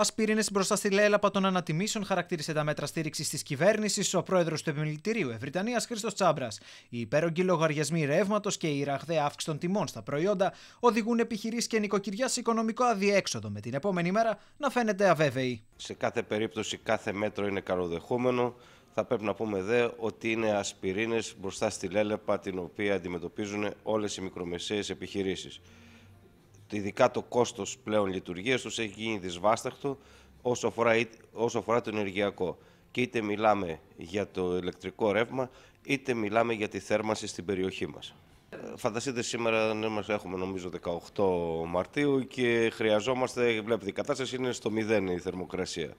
Ασπίρινε μπροστά στη λέλαπα των ανατιμήσεων χαρακτήρισε τα μέτρα στήριξης της κυβέρνησης ο πρόεδρος του Επιμελητηρίου Ευρυτανία Χρήστος Τσάμπρας. Οι υπέρογγοι λογαριασμοί ρεύματος και η ραχδαία αύξηση των τιμών στα προϊόντα οδηγούν επιχειρήσεις και νοικοκυριάς σε οικονομικό αδιέξοδο, με την επόμενη μέρα να φαίνεται αβέβαιη. Σε κάθε περίπτωση, κάθε μέτρο είναι καλοδεχούμενο. Θα πρέπει να πούμε δε ότι είναι ασπιρίνες μπροστά στη λέλεπα την οποία αντιμετωπίζουν όλες οι μικρομεσαίες επιχειρήσεις ειδικά το κόστος πλέον λειτουργίας τους έχει γίνει δυσβάσταχτο όσο αφορά, όσο αφορά το ενεργειακό. Και είτε μιλάμε για το ηλεκτρικό ρεύμα, είτε μιλάμε για τη θέρμανση στην περιοχή μας. Φανταστείτε σήμερα ναι, έχουμε νομίζω 18 Μαρτίου και χρειαζόμαστε, βλέπετε η κατάσταση είναι στο μηδέν η θερμοκρασία.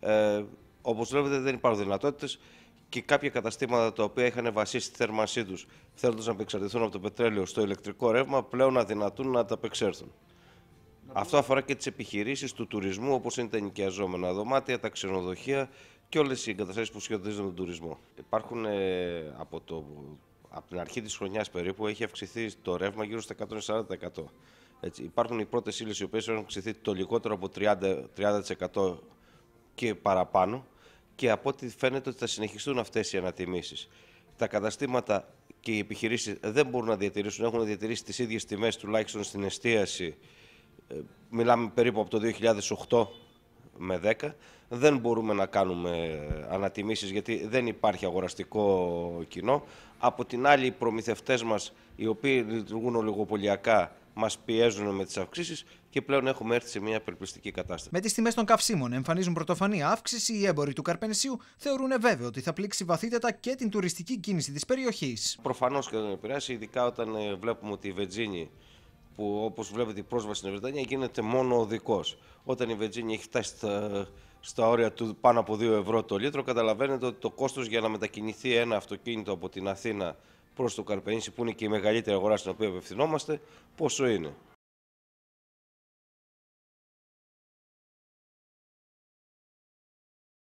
Ε, όπως βλέπετε δεν υπάρχουν δυνατότητες και κάποια καταστήματα τα οποία είχαν βασίσει τη θέρμανσή τους, θέλοντας να απεξαρτηθούν από το πετρέλαιο στο ηλεκτρικό ρεύμα, πλέον αδυνατούν να τα απεξέλθουν. Αυτό αφορά και τις επιχειρήσεις του τουρισμού, όπως είναι τα ενοικιαζόμενα δωμάτια, τα ξενοδοχεία και όλες οι εγκαταστάσεις που σχετίζονται με τον τουρισμό. Υπάρχουν ε, από, το, από την αρχή της χρονιάς περίπου έχει αυξηθεί το ρεύμα γύρω στα 140%. Έτσι, υπάρχουν οι πρώτες ύλες οι οποίες έχουν αυξηθεί το λιγότερο από 30%, 30 και παραπάνω και από ό,τι φαίνεται ότι θα συνεχιστούν αυτές οι ανατιμήσεις. Τα καταστήματα και οι επιχειρήσεις δεν μπορούν να διατηρήσουν, έχουν διατηρήσει τις ίδιες τιμές τουλάχιστον στην εστίαση. Ε, μιλάμε περίπου από το 2008 με 10. Δεν μπορούμε να κάνουμε ε, ανατιμήσεις γιατί δεν υπάρχει αγοραστικό κοινό. Από την άλλη οι προμηθευτές μας οι οποίοι λειτουργούν ολιγοπολιακά μας πιέζουν με τις αυξήσεις και πλέον έχουμε έρθει σε μια περιπληστική κατάσταση. Με τις τιμές των καυσίμων εμφανίζουν πρωτοφανή αύξηση, οι έμποροι του Καρπενησίου θεωρούν βέβαιο ότι θα πλήξει βαθύτερα και την τουριστική κίνηση της περιοχής. Προφανώς και δεν επηρεάσει, ειδικά όταν ε, βλέπουμε ότι η Βετζίνη που όπως βλέπετε η πρόσβαση στην Βρετανία γίνεται μόνο οδικός. Όταν η Βετζίνη έχει φτάσει στα, στα όρια του πάνω από 2 ευρώ το λίτρο, καταλαβαίνετε ότι το κόστος για να μετακινηθεί ένα αυτοκίνητο από την Αθήνα προς το Καρπενήσι, που είναι και η μεγαλύτερη αγορά στην οποία απευθυνόμαστε, πόσο είναι.